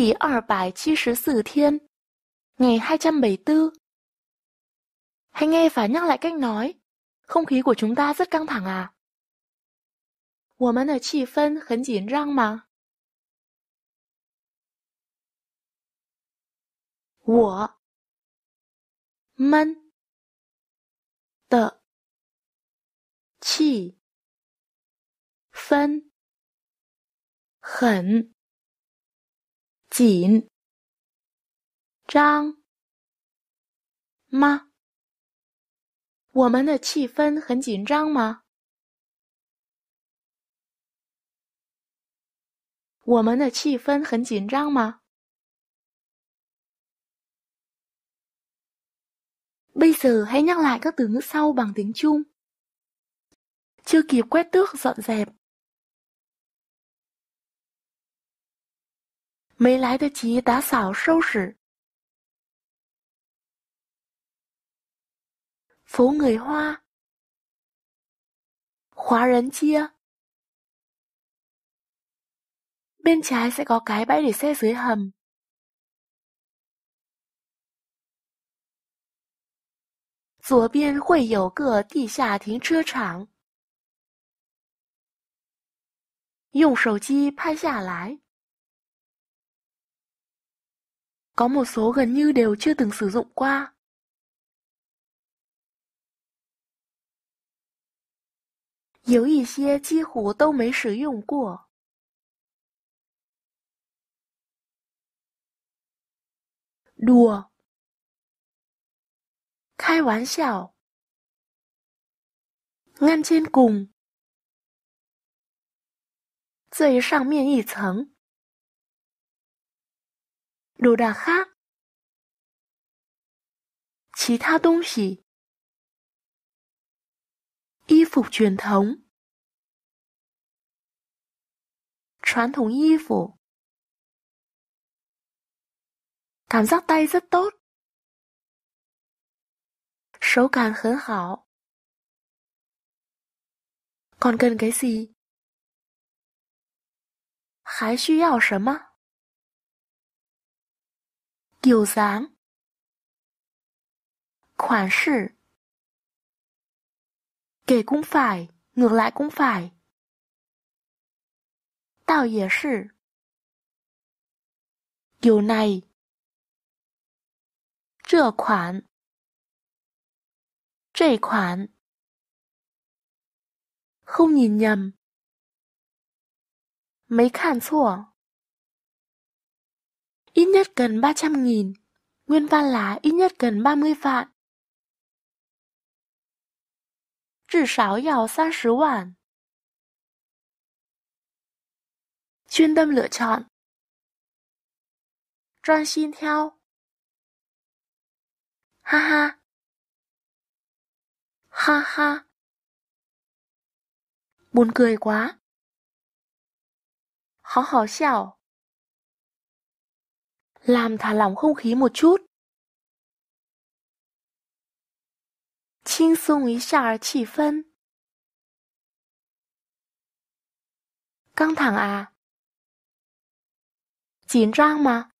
第二百七十四 thiên Ngày 274 Hãy nghe và nhắc lại cách nói Không khí của chúng ta rất căng thẳng à? 我们的气氛很紧张吗？我们的气氛很紧张吗？我们的气氛很紧张吗？我们的气氛很紧张吗？Bây giờ hãy nhắc lại các từ ngữ sau bằng tiếng Trung. Chưa kịp quét tước dọn dẹp, 没来得及打扫收拾。府内花，华人街。是个的水边，左，边，会，有，个，地下，停，车，场，用，手机，拍，下，来。có một số gần như đều chưa từng sử dụng qua. yếu Có một số 几乎都没使用过. Đùa. Khai 玩笑. Ngăn trên cùng. Dưới 上面一层 đồ đạc khác. Chí tha đông xỉ. Y phục truyền thống. Truyền thống y phục. Cảm giác tay rất tốt. Số cảm hớn hảo. Còn cần cái gì? Hái suy yào sớm á? kiểu dáng khoản sự kể cũng phải ngược lại cũng phải tạo dĩa sự điều này chữa khoản trệ khoản không nhìn nhầm mấy khan 错 ít nhất cần 300 nghìn. Nguyên văn là ít nhất cần 30 vạn. Trừ sáo giàu 30 vạn. Chuyên tâm lựa chọn. 专心挑. Ha ha. Ha ha. Buồn cười quá. Hảo hảo xào làm thả lỏng không khí một chút. 轻松一下气氛。căng Chinh ý thẳng à? Chín răng mà.